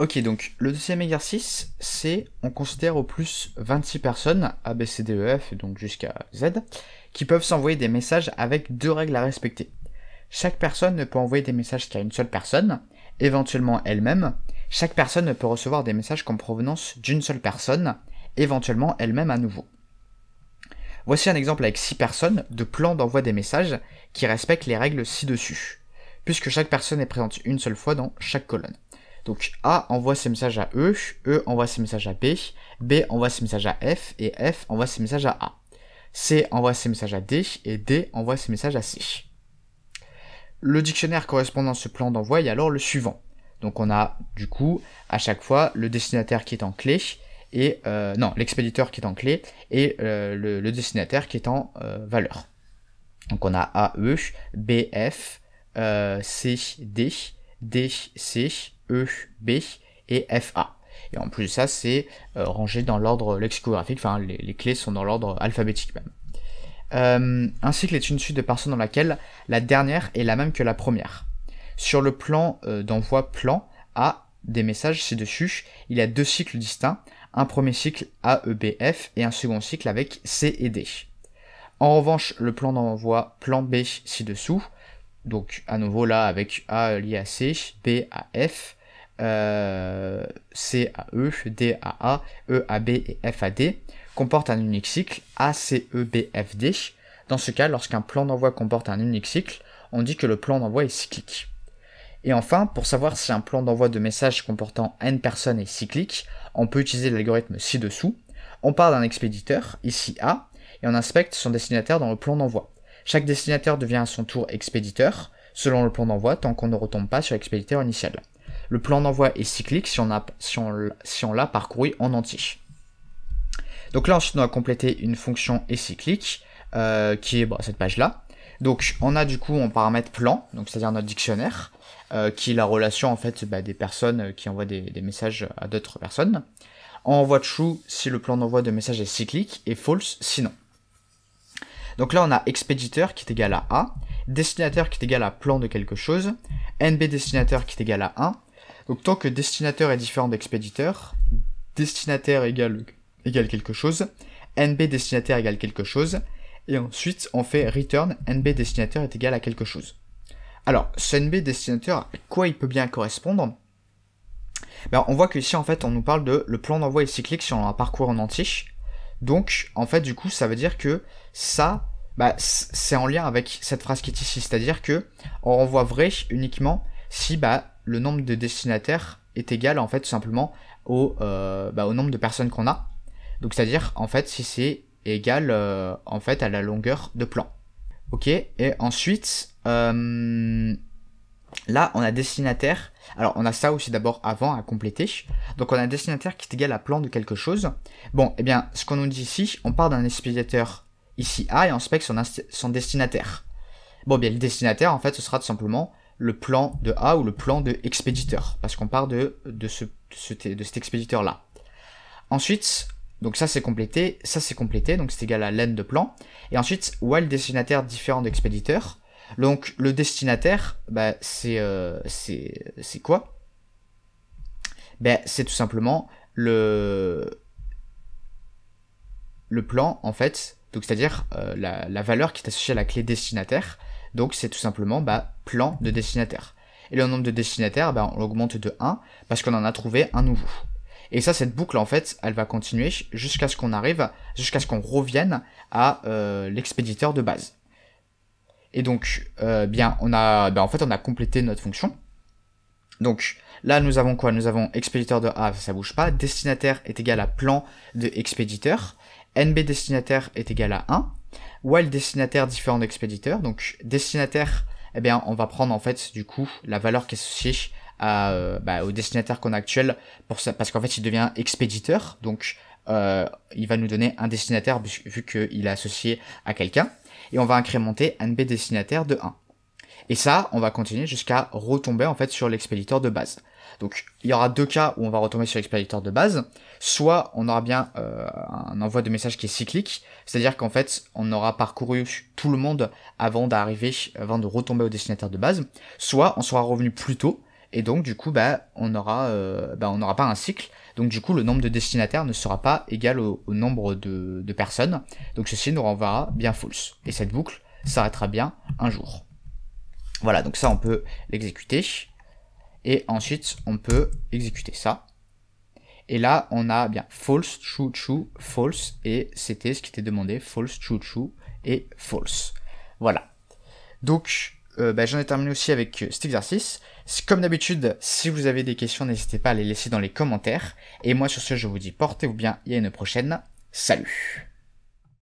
Ok, donc le deuxième exercice, c'est on considère au plus 26 personnes, A, B, C, D, E, F, donc jusqu'à Z, qui peuvent s'envoyer des messages avec deux règles à respecter. Chaque personne ne peut envoyer des messages qu'à une seule personne, éventuellement elle-même. Chaque personne ne peut recevoir des messages qu'en provenance d'une seule personne, éventuellement elle-même à nouveau. Voici un exemple avec 6 personnes de plan d'envoi des messages qui respectent les règles ci-dessus, puisque chaque personne est présente une seule fois dans chaque colonne. Donc A envoie ses messages à E, E envoie ses messages à B, B envoie ses messages à F et F envoie ses messages à A. C envoie ses messages à D et D envoie ses messages à C. Le dictionnaire correspondant à ce plan d'envoi est alors le suivant. Donc on a du coup à chaque fois le destinataire qui est en clé et euh, non l'expéditeur qui est en clé et euh, le, destinataire qui est en euh, valeur. Donc on a A, E, B, F, C, D, D, C, E, B et FA. Et en plus de ça, c'est euh, rangé dans l'ordre lexicographique, enfin les, clés sont dans l'ordre alphabétique même. un euh, cycle est une suite de personnes dans laquelle la dernière est la même que la première. Sur le plan euh, d'envoi plan A des messages ci-dessus, il y a deux cycles distincts, un premier cycle A, E, B, F et un second cycle avec C et D. En revanche, le plan d'envoi plan B ci-dessous, donc à nouveau là avec A lié à C, B à F, euh, CAE, DAA, EAB et FAD comporte un unique cycle ACEBFD. Dans ce cas, lorsqu'un plan d'envoi comporte un unique cycle, on dit que le plan d'envoi est cyclique. Et enfin, pour savoir si un plan d'envoi de messages comportant n personnes est cyclique, on peut utiliser l'algorithme ci-dessous. On part d'un expéditeur, ici A, et on inspecte son destinataire dans le plan d'envoi. Chaque destinataire devient à son tour expéditeur, selon le plan d'envoi, tant qu'on ne retombe pas sur l'expéditeur initial. Le plan d'envoi est cyclique si on, a, si si on l'a parcouru en entier. Donc là, ensuite, on va compléter une fonction est cyclique, euh, qui est cette page-là. Donc, on a du coup, on paramètre plan, donc c'est-à-dire notre dictionnaire, euh, qui est la relation en fait bah, des personnes euh, qui envoient des, messages à d'autres personnes. On envoie true si le plan d'envoi de message est cyclique et false sinon. Donc là, on a expéditeur qui est égal à A, destinateur qui est égal à plan de quelque chose, NB destinateur qui est égal à 1, donc tant que destinataire est différent d'expéditeur, destinataire égale, quelque chose, nb destinataire égale quelque chose, et ensuite on fait return nb destinataire est égal à quelque chose. Alors, ce nb destinataire, à quoi il peut bien correspondre ben, On voit qu'ici, en fait, on nous parle de le plan d'envoi cyclique si on a un parcours en entier. Donc, en fait, du coup, ça veut dire que ça, ben, c'est en lien avec cette phrase qui est ici. C'est-à-dire que on renvoie vrai uniquement si bah, le nombre de destinataires est égal en fait simplement euh, bah, au, nombre de personnes qu'on a. Donc c'est-à-dire en fait si c'est égal euh, en fait à la longueur de plan. Ok, et ensuite euh, là on a destinataire. Alors on a ça aussi d'abord avant à compléter. Donc on a destinataire qui est égal à plan de quelque chose. Bon, et eh bien ce qu'on nous dit ici, on part d'un expéditeur, ici A et on spec son, son destinataire. Bon, eh bien le destinataire en fait ce sera tout simplement le plan de A ou le plan de expéditeur, parce qu'on part de, de, ce, de, cet expéditeur-là. Ensuite, donc ça c'est complété, ça c'est complété, donc c'est égal à laine de plan. Et ensuite, while destinataire différent d'expéditeur. Donc le destinataire, bah, c'est euh, quoi bah, C'est tout simplement le, le plan en fait, donc c'est-à-dire euh, la, la, valeur qui est associée à la clé destinataire. Donc c'est tout simplement bah, plan de destinataire. Et le nombre de destinataires, bah, on l'augmente de 1 parce qu'on en a trouvé un nouveau. Et ça, cette boucle, en fait, elle va continuer jusqu'à ce qu'on arrive, jusqu'à ce qu'on revienne à euh, l'expéditeur de base. Et donc, euh, bien, on a, bah, en fait, on a complété notre fonction. Donc, là, nous avons quoi Nous avons expéditeur de A, ça bouge pas. Destinataire est égal à plan de expéditeur. NB destinataire est égal à 1. While destinataire différent d'expéditeur. Donc destinataire, eh bien, on va prendre en fait du coup la valeur qui est associée à, euh, bah, au destinataire qu'on a actuel pour ça, parce qu'en fait il devient expéditeur. Donc euh, il va nous donner un destinataire vu qu'il est associé à quelqu'un. Et on va incrémenter NB destinataire de 1. Et ça, on va continuer jusqu'à retomber en fait sur l'expéditeur de base. Donc il y aura deux cas où on va retomber sur l'expéditeur de base. Soit on aura bien euh, un envoi de message qui est cyclique, c'est-à-dire qu'en fait on aura parcouru tout le monde avant d'arriver, avant de retomber au destinataire de base. Soit on sera revenu plus tôt et donc du coup bah on aura, euh, bah, on n'aura pas un cycle. Donc du coup le nombre de destinataires ne sera pas égal au, nombre de, de personnes. Donc ceci nous renverra bien false. Et cette boucle s'arrêtera bien un jour. Voilà, donc ça, on peut l'exécuter. Et ensuite, on peut exécuter ça. Et là, on a bien false, true, true, false. Et c'était ce qui était demandé, false, true, true et false. Voilà. Donc, euh, bah, j'en ai terminé aussi avec euh, cet exercice. Comme d'habitude, si vous avez des questions, n'hésitez pas à les laisser dans les commentaires. Et moi, sur ce, je vous dis portez-vous bien et à une prochaine. Salut